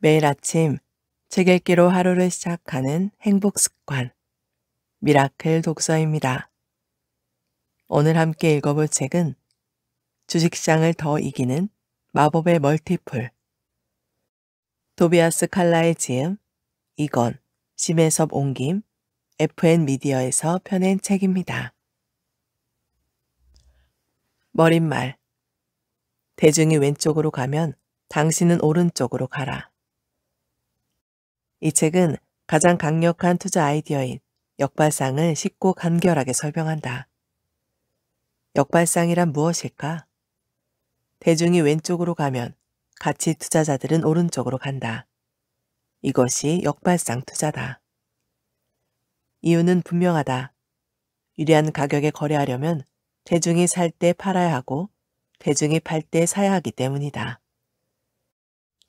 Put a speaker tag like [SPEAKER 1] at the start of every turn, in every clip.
[SPEAKER 1] 매일 아침 책 읽기로 하루를 시작하는 행복 습관 미라클 독서입니다. 오늘 함께 읽어볼 책은 주식시장을 더 이기는 마법의 멀티플 도비아스 칼라의 지음 이건 심해섭 옹김 FN 미디어에서 펴낸 책입니다. 머릿말 대중이 왼쪽으로 가면 당신은 오른쪽으로 가라. 이 책은 가장 강력한 투자 아이디어인 역발상을 쉽고 간결하게 설명한다. 역발상이란 무엇일까? 대중이 왼쪽으로 가면 가치 투자자들은 오른쪽으로 간다. 이것이 역발상 투자다. 이유는 분명하다. 유리한 가격에 거래하려면 대중이 살 때 팔아야 하고 대중이 팔 때 사야 하기 때문이다.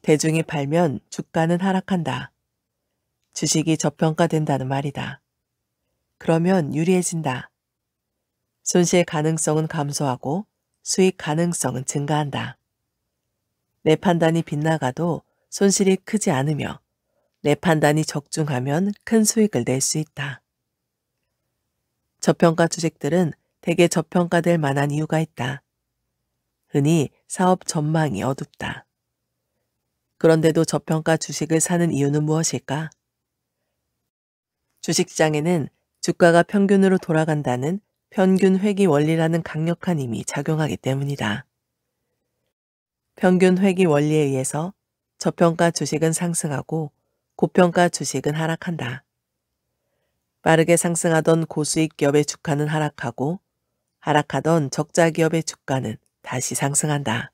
[SPEAKER 1] 대중이 팔면 주가는 하락한다. 주식이 저평가된다는 말이다. 그러면 유리해진다. 손실 가능성은 감소하고 수익 가능성은 증가한다. 내 판단이 빗나가도 손실이 크지 않으며 내 판단이 적중하면 큰 수익을 낼 수 있다. 저평가 주식들은 대개 저평가될 만한 이유가 있다. 흔히 사업 전망이 어둡다. 그런데도 저평가 주식을 사는 이유는 무엇일까? 주식장에는 시 주가가 평균으로 돌아간다는 평균 회귀 원리라는 강력한 힘이 작용하기 때문이다. 평균 회귀 원리에 의해서 저평가 주식은 상승하고 고평가 주식은 하락한다. 빠르게 상승하던 고수익 기업의 주가는 하락하고 하락하던 적자 기업의 주가는 다시 상승한다.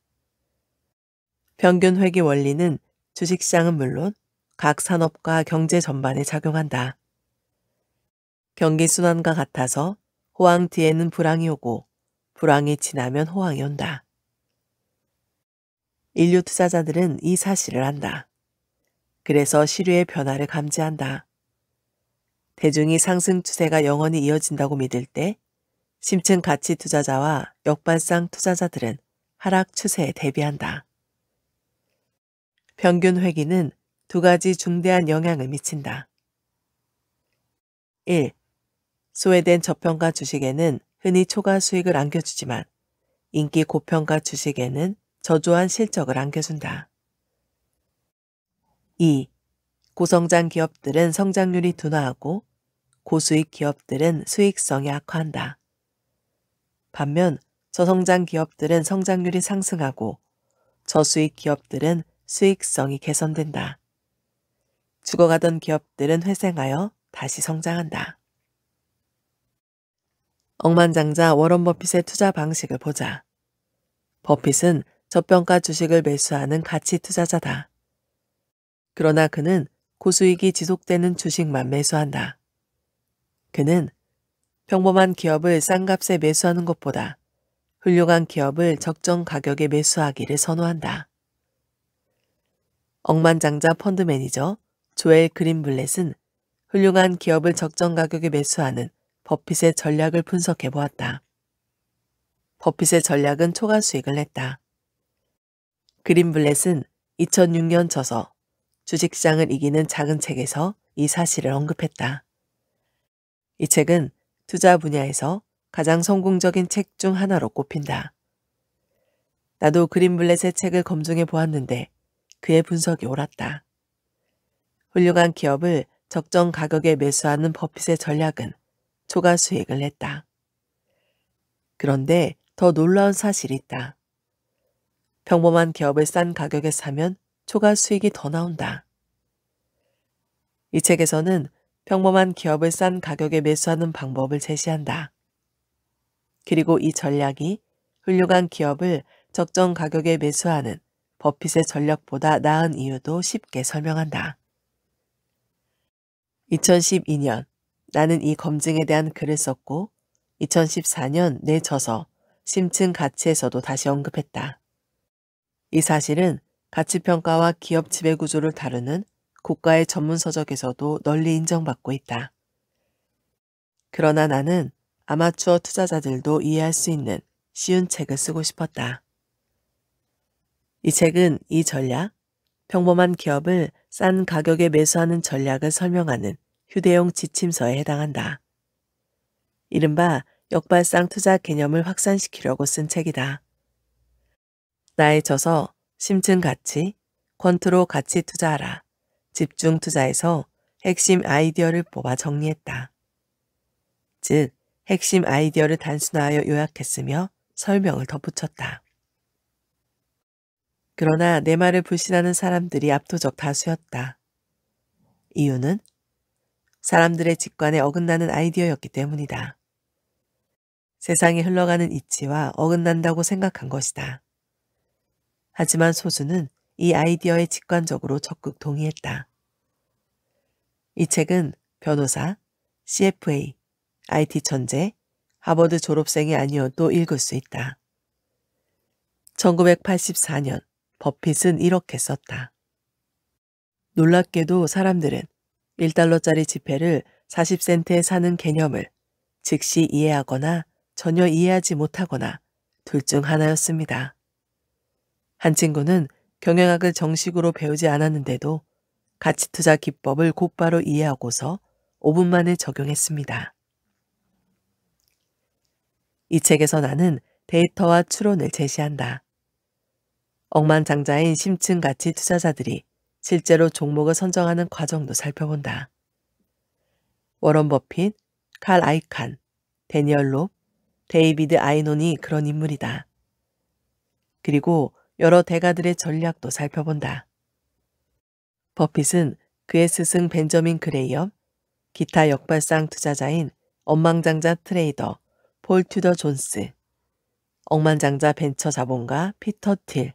[SPEAKER 1] 평균 회귀 원리는 주식시장은 물론 각 산업과 경제 전반에 작용한다. 경기순환과 같아서 호황 뒤에는 불황이 오고 불황이 지나면 호황이 온다. 인류 투자자들은 이 사실을 안다. 그래서 시류의 변화를 감지한다. 대중이 상승 추세가 영원히 이어진다고 믿을 때 심층 가치 투자자와 역발상 투자자들은 하락 추세에 대비한다. 평균 회기는 두 가지 중대한 영향을 미친다. 1. 소외된 저평가 주식에는 흔히 초과 수익을 안겨주지만 인기 고평가 주식에는 저조한 실적을 안겨준다. 2. 고성장 기업들은 성장률이 둔화하고 고수익 기업들은 수익성이 악화한다. 반면 저성장 기업들은 성장률이 상승하고 저수익 기업들은 수익성이 개선된다. 죽어가던 기업들은 회생하여 다시 성장한다. 억만장자 워런 버핏의 투자 방식을 보자. 버핏은 저평가 주식을 매수하는 가치 투자자다. 그러나 그는 고수익이 지속되는 주식만 매수한다. 그는 평범한 기업을 싼 값에 매수하는 것보다 훌륭한 기업을 적정 가격에 매수하기를 선호한다. 억만장자 펀드 매니저 조엘 그린블렛은 훌륭한 기업을 적정 가격에 매수하는 버핏의 전략을 분석해 보았다. 버핏의 전략은 초과 수익을 냈다. 그린블렛은 2006년 저서 주식시장을 이기는 작은 책에서 이 사실을 언급했다. 이 책은 투자 분야에서 가장 성공적인 책 중 하나로 꼽힌다. 나도 그린블렛의 책을 검증해 보았는데 그의 분석이 옳았다. 훌륭한 기업을 적정 가격에 매수하는 버핏의 전략은 초과 수익을 냈다. 그런데 더 놀라운 사실이 있다. 평범한 기업을 싼 가격에 사면 초과 수익이 더 나온다. 이 책에서는 평범한 기업을 싼 가격에 매수하는 방법을 제시한다. 그리고 이 전략이 훌륭한 기업을 적정 가격에 매수하는 버핏의 전략보다 나은 이유도 쉽게 설명한다. 2012년 나는 이 검증에 대한 글을 썼고 2014년 내 저서 심층 가치에서도 다시 언급했다. 이 사실은 가치평가와 기업 지배구조를 다루는 국가의 전문서적에서도 널리 인정받고 있다. 그러나 나는 아마추어 투자자들도 이해할 수 있는 쉬운 책을 쓰고 싶었다. 이 책은 이 전략, 평범한 기업을 싼 가격에 매수하는 전략을 설명하는 휴대용 지침서에 해당한다. 이른바 역발상 투자 개념을 확산시키려고 쓴 책이다. 나의 저서 심층 가치, 권투로 가치 투자하라, 집중 투자에서 핵심 아이디어를 뽑아 정리했다. 즉, 핵심 아이디어를 단순화하여 요약했으며 설명을 덧붙였다. 그러나 내 말을 불신하는 사람들이 압도적 다수였다. 이유는 사람들의 직관에 어긋나는 아이디어였기 때문이다. 세상이 흘러가는 이치와 어긋난다고 생각한 것이다. 하지만 소수는 이 아이디어에 직관적으로 적극 동의했다. 이 책은 변호사, CFA, IT 천재, 하버드 졸업생이 아니어도 읽을 수 있다. 1984년 버핏은 이렇게 썼다. 놀랍게도 사람들은 1달러짜리 지폐를 40센트에 사는 개념을 즉시 이해하거나 전혀 이해하지 못하거나 둘 중 하나였습니다. 한 친구는 경영학을 정식으로 배우지 않았는데도 가치투자 기법을 곧바로 이해하고서 5분 만에 적용했습니다. 이 책에서 나는 데이터와 추론을 제시한다. 억만장자인 심층 가치 투자자들이 실제로 종목을 선정하는 과정도 살펴본다. 워런 버핏, 칼 아이칸, 데니얼 롭, 데이비드 아이논이 그런 인물이다. 그리고 여러 대가들의 전략도 살펴본다. 버핏은 그의 스승 벤저민 그레이엄, 기타 역발상 투자자인 엉망장자 트레이더 폴 튜더 존스, 엉망장자 벤처 자본가 피터 틸,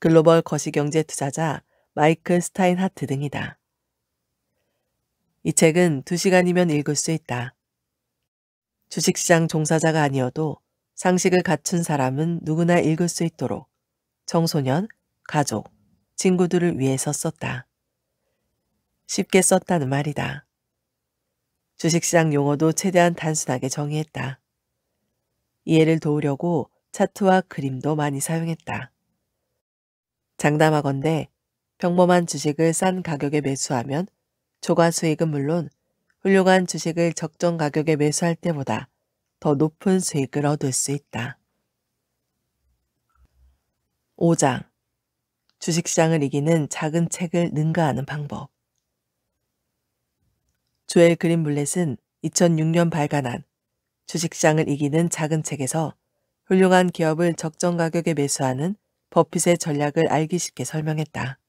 [SPEAKER 1] 글로벌 거시경제 투자자 마이클 스타인하트 등이다. 이 책은 두시간이면 읽을 수 있다. 주식시장 종사자가 아니어도 상식을 갖춘 사람은 누구나 읽을 수 있도록 청소년, 가족, 친구들을 위해서 썼다. 쉽게 썼다는 말이다. 주식시장 용어도 최대한 단순하게 정의했다. 이해를 도우려고 차트와 그림도 많이 사용했다. 장담하건대 평범한 주식을 싼 가격에 매수하면 초과 수익은 물론 훌륭한 주식을 적정 가격에 매수할 때보다 더 높은 수익을 얻을 수 있다. 5장 주식시장을 이기는 작은 책을 능가하는 방법 조엘 그린 블렛은 2006년 발간한 주식시장을 이기는 작은 책에서 훌륭한 기업을 적정 가격에 매수하는 버핏의 전략을 알기 쉽게 설명했다.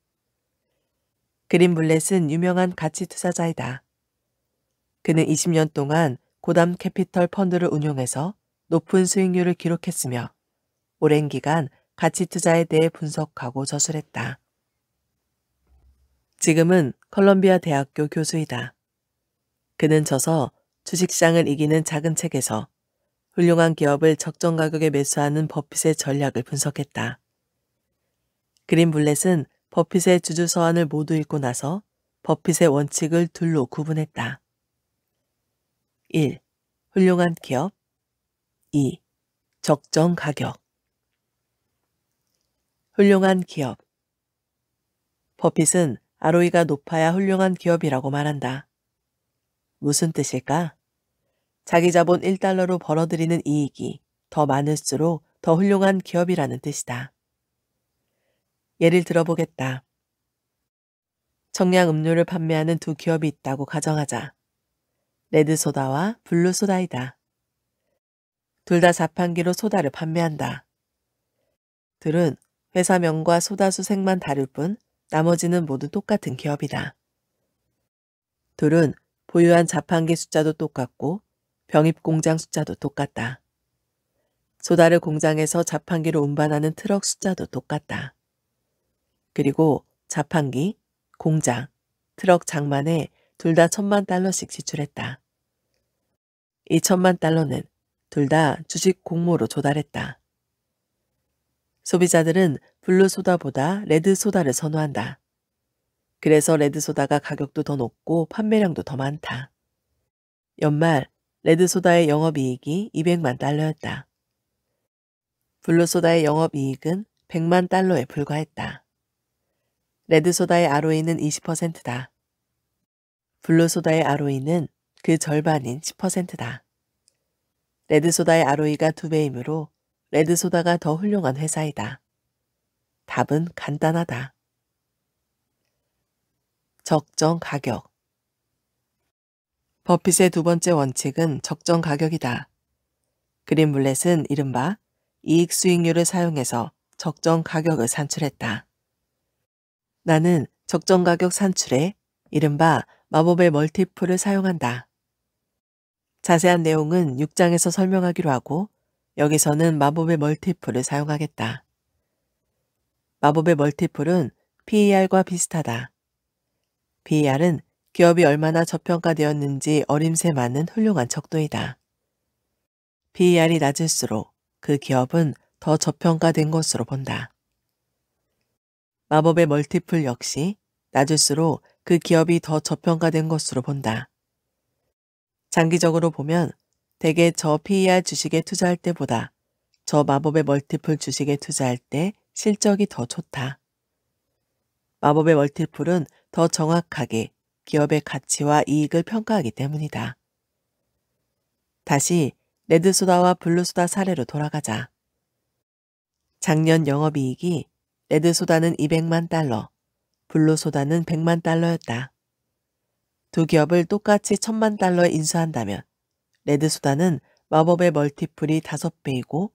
[SPEAKER 1] 그린 블렛은 유명한 가치 투자자이다. 그는 20년 동안 고담 캐피털 펀드를 운용해서 높은 수익률을 기록했으며 오랜 기간 가치 투자에 대해 분석하고 저술했다. 지금은 컬럼비아 대학교 교수이다. 그는 저서 주식시장을 이기는 작은 책에서 훌륭한 기업을 적정 가격에 매수하는 버핏의 전략을 분석했다. 그린 블렛은 버핏의 주주서한을 모두 읽고 나서 버핏의 원칙을 둘로 구분했다. 1. 훌륭한 기업 2. 적정 가격 훌륭한 기업 버핏은 ROE가 높아야 훌륭한 기업이라고 말한다. 무슨 뜻일까? 자기 자본 1달러로 벌어들이는 이익이 더 많을수록 더 훌륭한 기업이라는 뜻이다. 예를 들어보겠다. 청량 음료를 판매하는 두 기업이 있다고 가정하자. 레드소다와 블루소다이다. 둘 다 자판기로 소다를 판매한다. 둘은 회사명과 소다수 색만 다를 뿐 나머지는 모두 똑같은 기업이다. 둘은 보유한 자판기 숫자도 똑같고 병입 공장 숫자도 똑같다. 소다를 공장에서 자판기로 운반하는 트럭 숫자도 똑같다. 그리고 자판기, 공장, 트럭 장만에 둘 다 천만 달러씩 지출했다. 이 천만 달러는 둘 다 주식 공모로 조달했다. 소비자들은 블루 소다보다 레드 소다를 선호한다. 그래서 레드 소다가 가격도 더 높고 판매량도 더 많다. 연말 레드 소다의 영업이익이 200만 달러였다. 블루 소다의 영업이익은 100만 달러에 불과했다. 레드소다의 ROE는 20%다. 블루소다의 ROE는 그 절반인 10%다. 레드소다의 ROE가 2배이므로 레드소다가 더 훌륭한 회사이다. 답은 간단하다. 적정 가격 버핏의 두 번째 원칙은 적정 가격이다. 그린 블렛은 이른바 이익 수익률을 사용해서 적정 가격을 산출했다. 나는 적정 가격 산출에 이른바 마법의 멀티플을 사용한다. 자세한 내용은 6장에서 설명하기로 하고 여기서는 마법의 멀티플을 사용하겠다. 마법의 멀티플은 PER과 비슷하다. PER은 기업이 얼마나 저평가되었는지 어림새 많은 훌륭한 척도이다. PER이 낮을수록 그 기업은 더 저평가된 것으로 본다. 마법의 멀티플 역시 낮을수록 그 기업이 더 저평가된 것으로 본다. 장기적으로 보면 대개 저 PER 주식에 투자할 때보다 저 마법의 멀티플 주식에 투자할 때 실적이 더 좋다. 마법의 멀티플은 더 정확하게 기업의 가치와 이익을 평가하기 때문이다. 다시 레드소다와 블루소다 사례로 돌아가자. 작년 영업이익이 레드소다는 200만 달러, 블루소다는 100만 달러였다. 두 기업을 똑같이 1000만 달러에 인수한다면 레드소다는 마법의 멀티플이 5배이고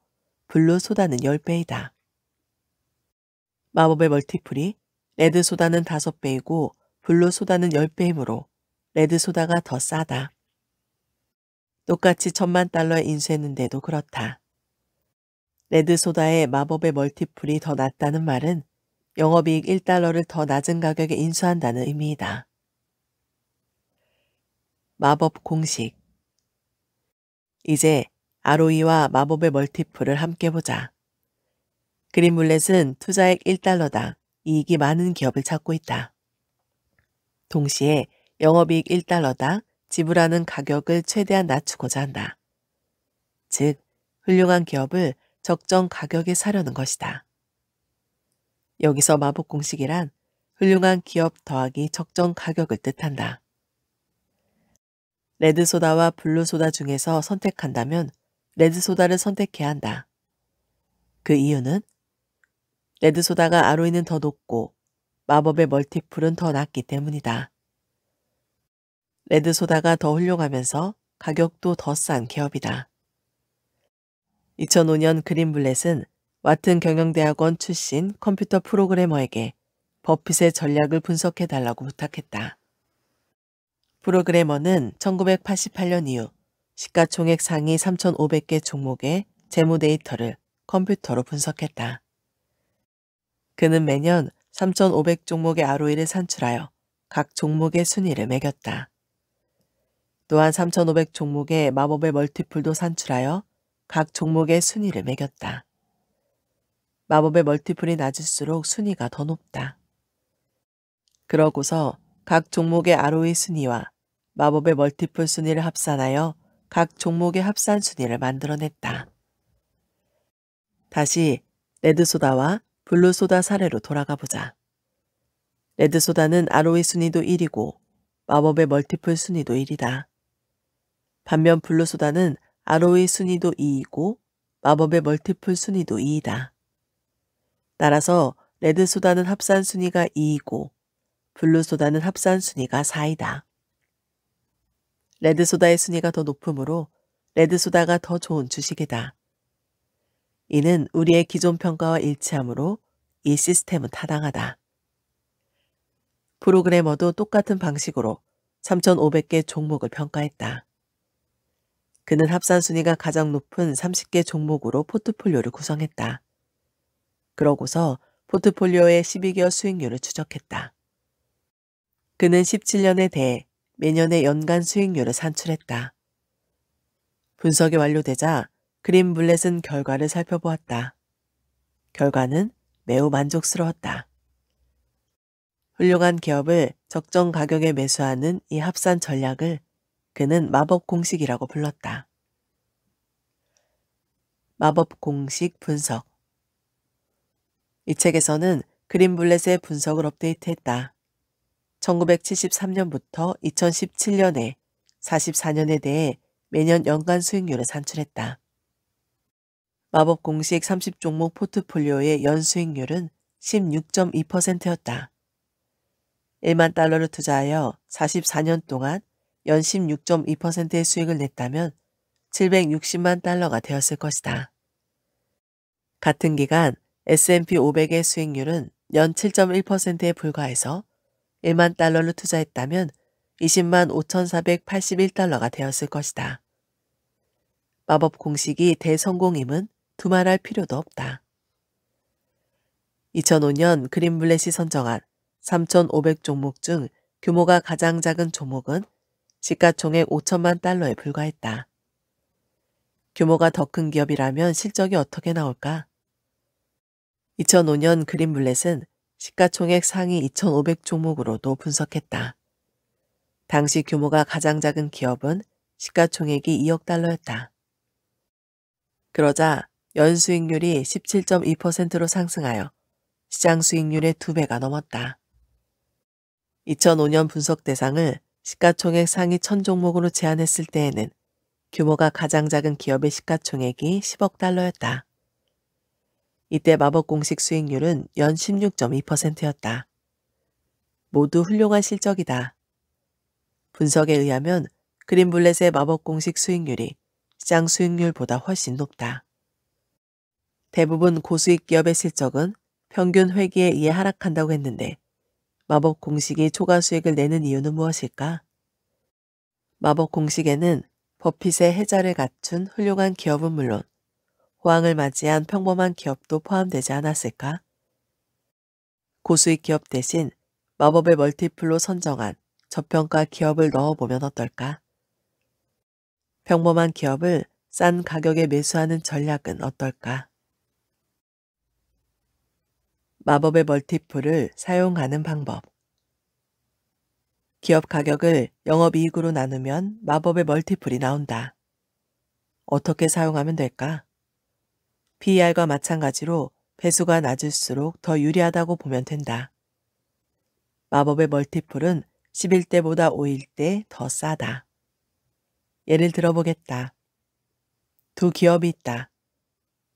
[SPEAKER 1] 블루소다는 10배이다. 마법의 멀티플이 레드소다는 5배이고 블루소다는 10배이므로 레드소다가 더 싸다. 똑같이 1000만 달러에 인수했는데도 그렇다. 레드소다의 마법의 멀티플이 더 낮다는 말은 영업이익 1달러를 더 낮은 가격에 인수한다는 의미이다. 마법 공식 이제 ROE와 마법의 멀티플을 함께 보자. 그린물렛은 투자액 1달러당 이익이 많은 기업을 찾고 있다. 동시에 영업이익 1달러당 지불하는 가격을 최대한 낮추고자 한다. 즉, 훌륭한 기업을 적정 가격에 사려는 것이다. 여기서 마법 공식이란 훌륭한 기업 더하기 적정 가격을 뜻한다. 레드소다와 블루소다 중에서 선택한다면 레드소다를 선택해야 한다. 그 이유는 레드소다가 아로이는 더 높고 마법의 멀티플은 더 낮기 때문이다. 레드소다가 더 훌륭하면서 가격도 더 싼 기업이다. 2005년 그린블렛은 와튼 경영대학원 출신 컴퓨터 프로그래머에게 버핏의 전략을 분석해달라고 부탁했다. 프로그래머는 1988년 이후 시가총액 상위 3,500개 종목의 재무 데이터를 컴퓨터로 분석했다. 그는 매년 3,500 종목의 ROE를 산출하여 각 종목의 순위를 매겼다. 또한 3,500 종목의 마법의 멀티플도 산출하여 각 종목의 순위를 매겼다. 마법의 멀티플이 낮을수록 순위가 더 높다. 그러고서 각 종목의 ROE 순위와 마법의 멀티플 순위를 합산하여 각 종목의 합산 순위를 만들어냈다. 다시 레드소다와 블루소다 사례로 돌아가 보자. 레드소다는 ROE 순위도 1이고 마법의 멀티플 순위도 1이다. 반면 블루소다는 아로의 순위도 2이고 마법의 멀티플 순위도 2이다. 따라서 레드소다는 합산 순위가 2이고 블루소다는 합산 순위가 4이다. 레드소다의 순위가 더 높으므로 레드소다가 더 좋은 주식이다. 이는 우리의 기존 평가와 일치하므로 이 시스템은 타당하다. 프로그래머도 똑같은 방식으로 3,500개 종목을 평가했다. 그는 합산 순위가 가장 높은 30개 종목으로 포트폴리오를 구성했다. 그러고서 포트폴리오의 12개월 수익률을 추적했다. 그는 17년에 대해 매년의 연간 수익률을 산출했다. 분석이 완료되자 그린 블렛은 결과를 살펴보았다. 결과는 매우 만족스러웠다. 훌륭한 기업을 적정 가격에 매수하는 이 합산 전략을 그는 마법 공식이라고 불렀다. 마법 공식 분석 이 책에서는 그린블렛의 분석을 업데이트했다. 1973년부터 2017년에 44년에 대해 매년 연간 수익률을 산출했다. 마법 공식 30종목 포트폴리오의 연 수익률은 16.2%였다. 1만 달러를 투자하여 44년 동안 연 16.2%의 수익을 냈다면 760만 달러가 되었을 것이다. 같은 기간 S&P 500의 수익률은 연 7.1%에 불과해서 1만 달러를 투자했다면 20만 5,481달러가 되었을 것이다. 마법 공식이 대성공임은 두말할 필요도 없다. 2005년 그린블렛이 선정한 3,500 종목 중 규모가 가장 작은 종목은 시가총액 5천만 달러에 불과했다. 규모가 더 큰 기업이라면 실적이 어떻게 나올까? 2005년 그린블렛은 시가총액 상위 2,500 종목으로도 분석했다. 당시 규모가 가장 작은 기업은 시가총액이 2억 달러였다. 그러자 연수익률이 17.2%로 상승하여 시장 수익률의 2배가 넘었다. 2005년 분석 대상을 시가총액 상위 1000종목으로 제안했을 때에는 규모가 가장 작은 기업의 시가총액이 10억 달러였다. 이때 마법 공식 수익률은 연 16.2%였다. 모두 훌륭한 실적이다. 분석에 의하면 그린블렛의 마법 공식 수익률이 시장 수익률보다 훨씬 높다. 대부분 고수익 기업의 실적은 평균 회기에 의해 하락한다고 했는데 마법 공식이 초과 수익을 내는 이유는 무엇일까? 마법 공식에는 버핏의 해자를 갖춘 훌륭한 기업은 물론 호황을 맞이한 평범한 기업도 포함되지 않았을까? 고수익 기업 대신 마법의 멀티플로 선정한 저평가 기업을 넣어보면 어떨까? 평범한 기업을 싼 가격에 매수하는 전략은 어떨까? 마법의 멀티플을 사용하는 방법 기업 가격을 영업이익으로 나누면 마법의 멀티플이 나온다. 어떻게 사용하면 될까? PER과 마찬가지로 배수가 낮을수록 더 유리하다고 보면 된다. 마법의 멀티플은 11대보다 5일때 더 싸다. 예를 들어보겠다. 두 기업이 있다.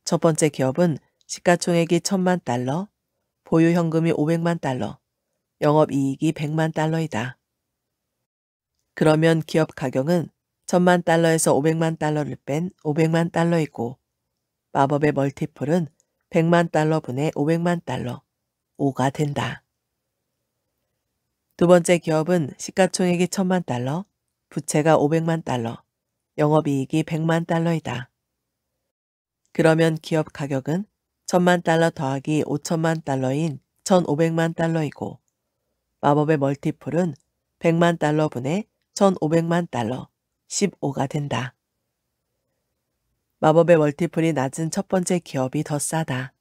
[SPEAKER 1] 첫 번째 기업은 시가총액이 1 천만 달러, 보유 현금이 500만 달러, 영업 이익이 100만 달러이다. 그러면 기업 가격은 1000만 달러에서 500만 달러를 뺀 500만 달러이고 마법의 멀티플은 100만 달러분의 500만 달러, 5가 된다. 두 번째 기업은 시가총액이 1000만 달러, 부채가 500만 달러, 영업이익이 100만 달러이다. 그러면 기업 가격은 1 천만 달러 더하기 5천만 달러인 1,500만 달러이고 마법의 멀티플은 100만 달러분의 1,500만 달러 15가 된다. 마법의 멀티플이 낮은 첫 번째 기업이 더 싸다.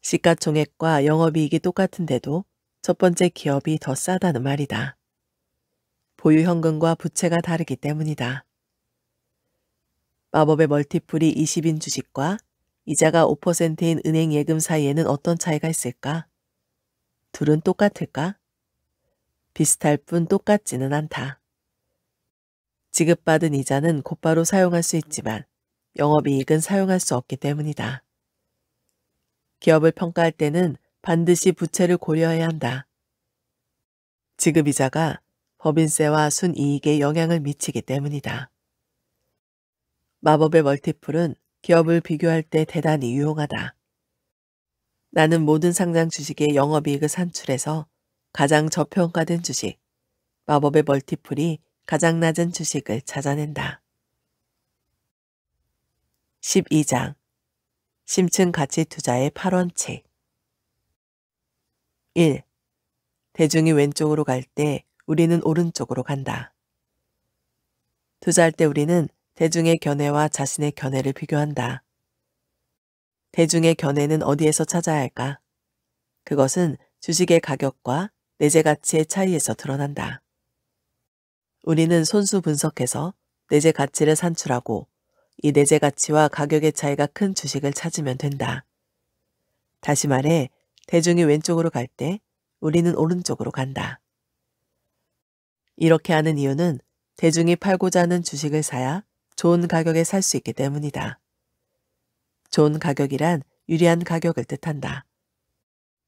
[SPEAKER 1] 시가총액과 영업이익이 똑같은데도 첫 번째 기업이 더 싸다는 말이다. 보유 현금과 부채가 다르기 때문이다. 마법의 멀티플이 20인 주식과 이자가 5%인 은행 예금 사이에는 어떤 차이가 있을까? 둘은 똑같을까? 비슷할 뿐 똑같지는 않다. 지급받은 이자는 곧바로 사용할 수 있지만 영업이익은 사용할 수 없기 때문이다. 기업을 평가할 때는 반드시 부채를 고려해야 한다. 지급이자가 법인세와 순이익에 영향을 미치기 때문이다. 마법의 멀티플은 기업을 비교할 때 대단히 유용하다. 나는 모든 상장 주식의 영업이익을 산출해서 가장 저평가된 주식, 마법의 멀티플이 가장 낮은 주식을 찾아낸다. 12장 심층 가치 투자의 8원칙 1. 대중이 왼쪽으로 갈 때 우리는 오른쪽으로 간다. 투자할 때 우리는 대중의 견해와 자신의 견해를 비교한다. 대중의 견해는 어디에서 찾아야 할까? 그것은 주식의 가격과 내재 가치의 차이에서 드러난다. 우리는 손수 분석해서 내재 가치를 산출하고 이 내재 가치와 가격의 차이가 큰 주식을 찾으면 된다. 다시 말해, 대중이 왼쪽으로 갈 때 우리는 오른쪽으로 간다. 이렇게 하는 이유는 대중이 팔고자 하는 주식을 사야 좋은 가격에 살 수 있기 때문이다. 좋은 가격이란 유리한 가격을 뜻한다.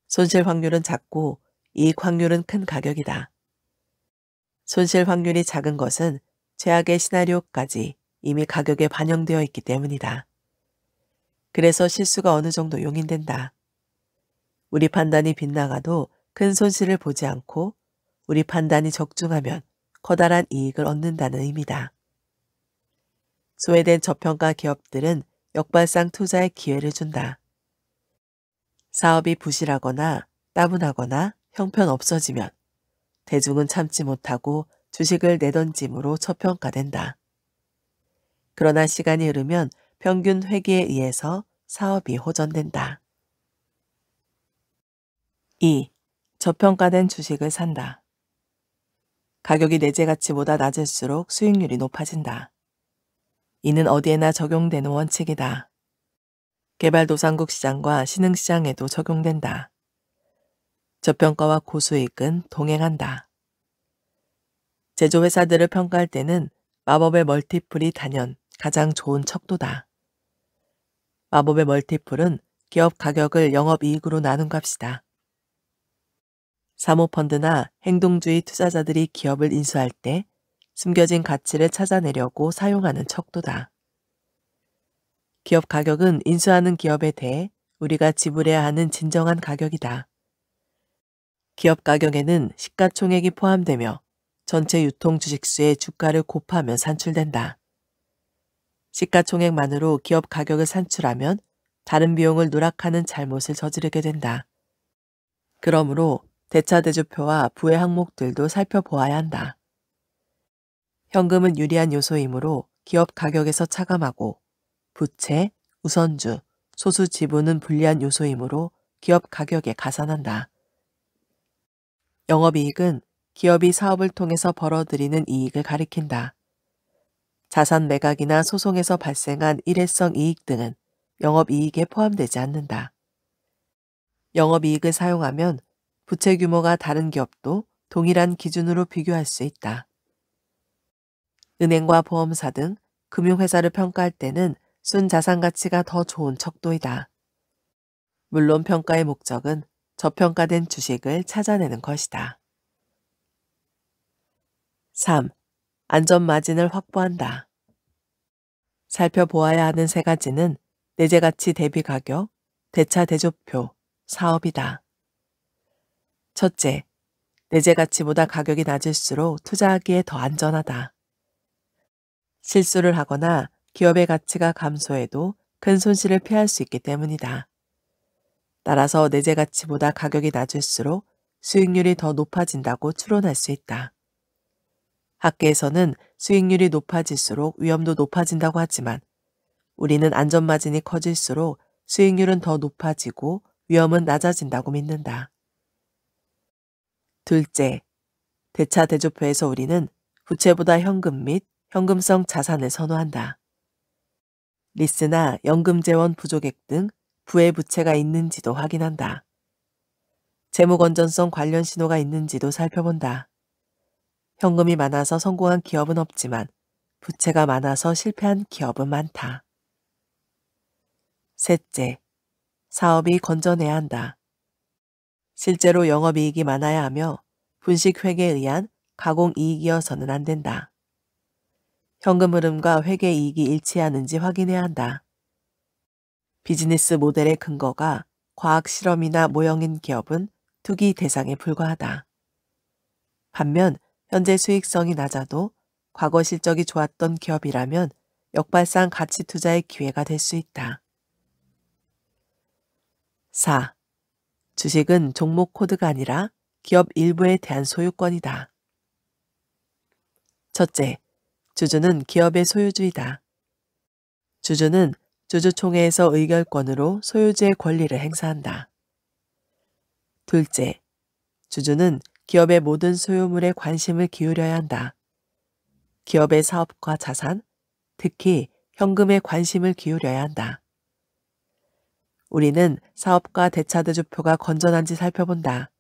[SPEAKER 1] 손실 확률은 작고 이익 확률은 큰 가격이다. 손실 확률이 작은 것은 최악의 시나리오까지 이미 가격에 반영되어 있기 때문이다. 그래서 실수가 어느 정도 용인된다. 우리 판단이 빗나가도 큰 손실을 보지 않고 우리 판단이 적중하면 커다란 이익을 얻는다는 의미다. 소외된 저평가 기업들은 역발상 투자의 기회를 준다. 사업이 부실하거나 따분하거나 형편없어지면 대중은 참지 못하고 주식을 내던짐으로 저평가된다. 그러나 시간이 흐르면 평균 회계에 의해서 사업이 호전된다. 2. 저평가된 주식을 산다. 가격이 내재가치보다 낮을수록 수익률이 높아진다. 이는 어디에나 적용되는 원칙이다. 개발도상국 시장과 신흥시장에도 적용된다. 저평가와 고수익은 동행한다. 제조회사들을 평가할 때는 마법의 멀티플이 단연 가장 좋은 척도다. 마법의 멀티플은 기업 가격을 영업이익으로 나눈 값이다. 사모펀드나 행동주의 투자자들이 기업을 인수할 때 숨겨진 가치를 찾아내려고 사용하는 척도다. 기업 가격은 인수하는 기업에 대해 우리가 지불해야 하는 진정한 가격이다. 기업 가격에는 시가총액이 포함되며 전체 유통 주식수의 주가를 곱하면 산출된다. 시가총액만으로 기업 가격을 산출하면 다른 비용을 누락하는 잘못을 저지르게 된다. 그러므로 대차 대조표와 부의 항목들도 살펴보아야 한다. 현금은 유리한 요소이므로 기업 가격에서 차감하고 부채, 우선주, 소수 지분은 불리한 요소이므로 기업 가격에 가산한다. 영업이익은 기업이 사업을 통해서 벌어들이는 이익을 가리킨다. 자산 매각이나 소송에서 발생한 일회성 이익 등은 영업이익에 포함되지 않는다. 영업이익을 사용하면 부채 규모가 다른 기업도 동일한 기준으로 비교할 수 있다. 은행과 보험사 등 금융회사를 평가할 때는 순 자산 가치가 더 좋은 척도이다. 물론 평가의 목적은 저평가된 주식을 찾아내는 것이다. 3. 안전 마진을 확보한다. 살펴보아야 하는 세 가지는 내재 가치 대비 가격, 대차 대조표, 사업이다. 첫째, 내재 가치보다 가격이 낮을수록 투자하기에 더 안전하다. 실수를 하거나 기업의 가치가 감소해도 큰 손실을 피할 수 있기 때문이다. 따라서 내재 가치보다 가격이 낮을수록 수익률이 더 높아진다고 추론할 수 있다. 학계에서는 수익률이 높아질수록 위험도 높아진다고 하지만 우리는 안전마진이 커질수록 수익률은 더 높아지고 위험은 낮아진다고 믿는다. 둘째, 대차 대조표에서 우리는 부채보다 현금 및 현금성 자산을 선호한다. 리스나 연금재원 부족액등 부의 부채가 있는지도 확인한다. 재무건전성 관련 신호가 있는지도 살펴본다. 현금이 많아서 성공한 기업은 없지만 부채가 많아서 실패한 기업은 많다. 셋째, 사업이 건전해야 한다. 실제로 영업이익이 많아야 하며 분식회계에 의한 가공이익이어서는 안 된다. 현금 흐름과 회계 이익이 일치하는지 확인해야 한다. 비즈니스 모델의 근거가 과학 실험이나 모형인 기업은 투기 대상에 불과하다. 반면 현재 수익성이 낮아도 과거 실적이 좋았던 기업이라면 역발상 가치 투자의 기회가 될 수 있다. 4. 주식은 종목 코드가 아니라 기업 일부에 대한 소유권이다. 첫째, 주주는 기업의 소유주이다. 주주는 주주총회에서 의결권으로 소유주의 권리를 행사한다. 둘째, 주주는 기업의 모든 소유물에 관심을 기울여야 한다. 기업의 사업과 자산, 특히 현금에 관심을 기울여야 한다. 우리는 사업과 대차대조표가 건전한지 살펴본다.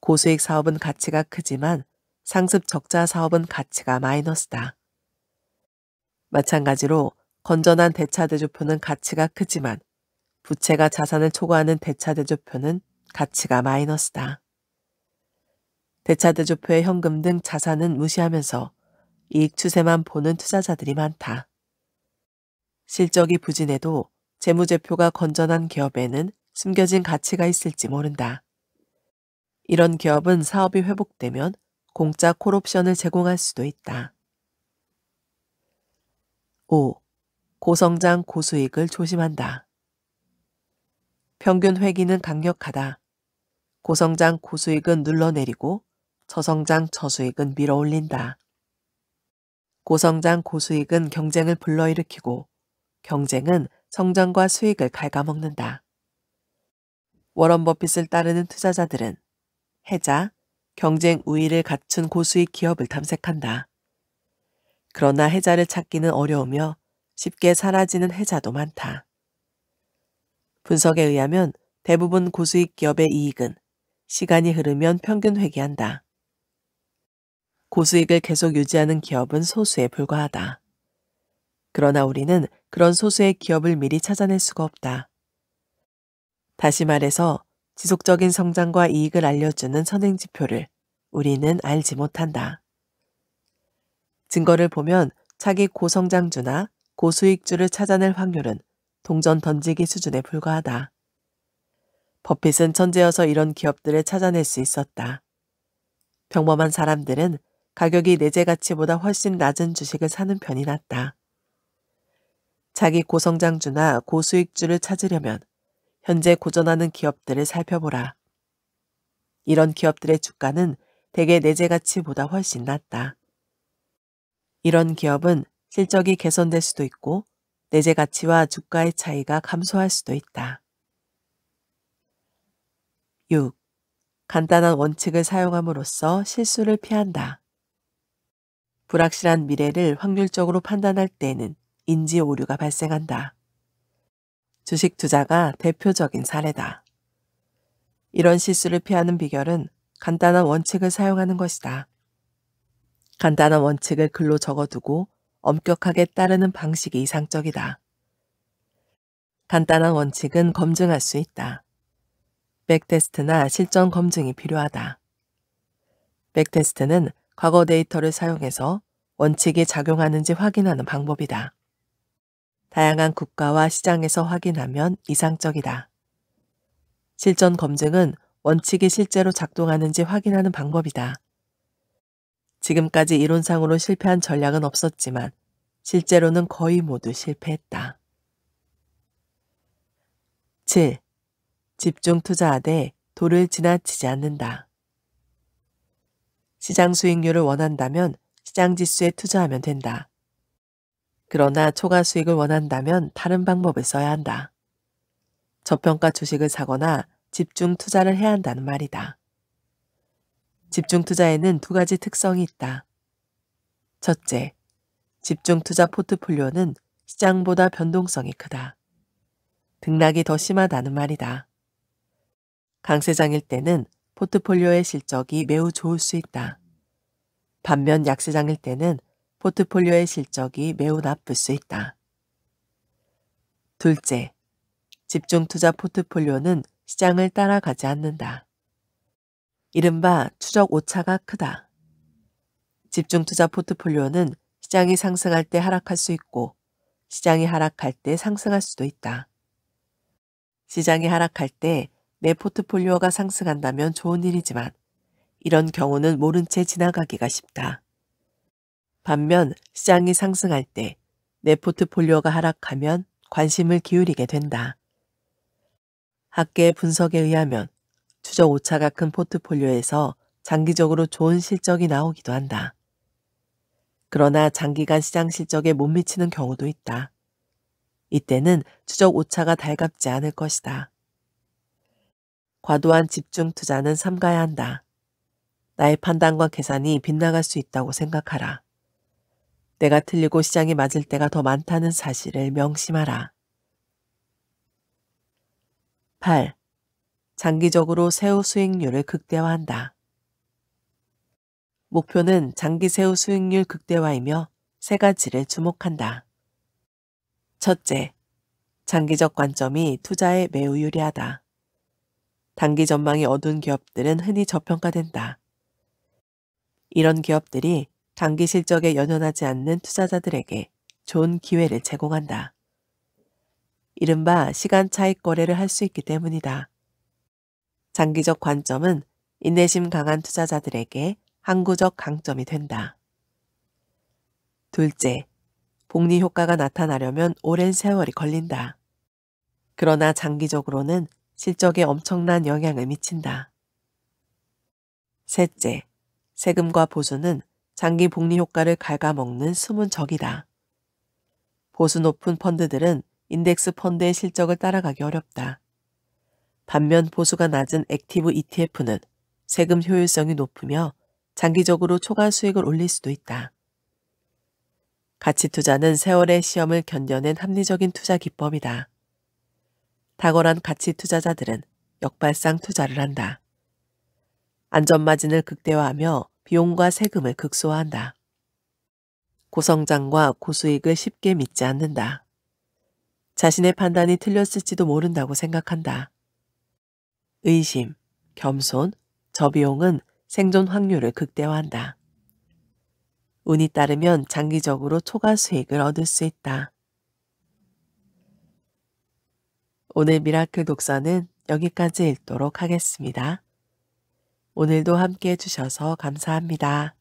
[SPEAKER 1] 고수익 사업은 가치가 크지만 상습 적자 사업은 가치가 마이너스다. 마찬가지로 건전한 대차대조표는 가치가 크지만 부채가 자산을 초과하는 대차대조표는 가치가 마이너스다. 대차대조표의 현금 등 자산은 무시하면서 이익 추세만 보는 투자자들이 많다. 실적이 부진해도 재무제표가 건전한 기업에는 숨겨진 가치가 있을지 모른다. 이런 기업은 사업이 회복되면 공짜 콜옵션을 제공할 수도 있다. 5. 고성장 고수익을 조심한다. 평균 회기는 강력하다. 고성장 고수익은 눌러내리고 저성장 저수익은 밀어올린다. 고성장 고수익은 경쟁을 불러일으키고 경쟁은 성장과 수익을 갉아먹는다. 워런 버핏을 따르는 투자자들은 해자, 경쟁 우위를 갖춘 고수익 기업을 탐색한다. 그러나 해자를 찾기는 어려우며 쉽게 사라지는 해자도 많다. 분석에 의하면 대부분 고수익 기업의 이익은 시간이 흐르면 평균 회귀한다. 고수익을 계속 유지하는 기업은 소수에 불과하다. 그러나 우리는 그런 소수의 기업을 미리 찾아낼 수가 없다. 다시 말해서 지속적인 성장과 이익을 알려주는 선행지표를 우리는 알지 못한다. 증거를 보면 차기 고성장주나 고수익주를 찾아낼 확률은 동전 던지기 수준에 불과하다. 버핏은 천재여서 이런 기업들을 찾아낼 수 있었다. 평범한 사람들은 가격이 내재 가치보다 훨씬 낮은 주식을 사는 편이 낫다. 자기 고성장주나 고수익주를 찾으려면 현재 고전하는 기업들을 살펴보라. 이런 기업들의 주가는 대개 내재 가치보다 훨씬 낮다. 이런 기업은 실적이 개선될 수도 있고 내재 가치와 주가의 차이가 감소할 수도 있다. 6. 간단한 원칙을 사용함으로써 실수를 피한다. 불확실한 미래를 확률적으로 판단할 때에는 인지 오류가 발생한다. 주식 투자가 대표적인 사례다. 이런 실수를 피하는 비결은 간단한 원칙을 사용하는 것이다. 간단한 원칙을 글로 적어두고 엄격하게 따르는 방식이 이상적이다. 간단한 원칙은 검증할 수 있다. 백테스트나 실전 검증이 필요하다. 백테스트는 과거 데이터를 사용해서 원칙이 작용하는지 확인하는 방법이다. 다양한 국가와 시장에서 확인하면 이상적이다. 실전 검증은 원칙이 실제로 작동하는지 확인하는 방법이다. 지금까지 이론상으로 실패한 전략은 없었지만 실제로는 거의 모두 실패했다. 7. 집중 투자하되 도를 지나치지 않는다. 시장 수익률을 원한다면 시장 지수에 투자하면 된다. 그러나 초과 수익을 원한다면 다른 방법을 써야 한다. 저평가 주식을 사거나 집중 투자를 해야 한다는 말이다. 집중 투자에는 두 가지 특성이 있다. 첫째, 집중 투자 포트폴리오는 시장보다 변동성이 크다. 등락이 더 심하다는 말이다. 강세장일 때는 포트폴리오의 실적이 매우 좋을 수 있다. 반면 약세장일 때는 포트폴리오의 실적이 매우 나쁠 수 있다. 둘째, 집중투자 포트폴리오는 시장을 따라가지 않는다. 이른바 추적 오차가 크다. 집중투자 포트폴리오는 시장이 상승할 때 하락할 수 있고 시장이 하락할 때 상승할 수도 있다. 시장이 하락할 때 내 포트폴리오가 상승한다면 좋은 일이지만 이런 경우는 모른 채 지나가기가 쉽다. 반면 시장이 상승할 때 내 포트폴리오가 하락하면 관심을 기울이게 된다. 학계의 분석에 의하면 추적 오차가 큰 포트폴리오에서 장기적으로 좋은 실적이 나오기도 한다. 그러나 장기간 시장 실적에 못 미치는 경우도 있다. 이때는 추적 오차가 달갑지 않을 것이다. 과도한 집중 투자는 삼가야 한다. 나의 판단과 계산이 빗나갈 수 있다고 생각하라. 내가 틀리고 시장이 맞을 때가 더 많다는 사실을 명심하라. 8. 장기적으로 새우 수익률을 극대화한다. 목표는 장기 새우 수익률 극대화이며 세 가지를 주목한다. 첫째, 장기적 관점이 투자에 매우 유리하다. 단기 전망이 어두운 기업들은 흔히 저평가된다. 이런 기업들이 장기 실적에 연연하지 않는 투자자들에게 좋은 기회를 제공한다. 이른바 시간 차익 거래를 할 수 있기 때문이다. 장기적 관점은 인내심 강한 투자자들에게 항구적 강점이 된다. 둘째, 복리 효과가 나타나려면 오랜 세월이 걸린다. 그러나 장기적으로는 실적에 엄청난 영향을 미친다. 셋째, 세금과 보수는 장기 복리 효과를 갉아먹는 숨은 적이다. 보수 높은 펀드들은 인덱스 펀드의 실적을 따라가기 어렵다. 반면 보수가 낮은 액티브 ETF는 세금 효율성이 높으며 장기적으로 초과 수익을 올릴 수도 있다. 가치 투자는 세월의 시험을 견뎌낸 합리적인 투자 기법이다. 탁월한 가치 투자자들은 역발상 투자를 한다. 안전마진을 극대화하며 비용과 세금을 극소화한다. 고성장과 고수익을 쉽게 믿지 않는다. 자신의 판단이 틀렸을지도 모른다고 생각한다. 의심, 겸손, 저비용은 생존 확률을 극대화한다. 운이 따르면 장기적으로 초과 수익을 얻을 수 있다. 오늘 미라클 독서는 여기까지 읽도록 하겠습니다. 오늘도 함께 해주셔서 감사합니다.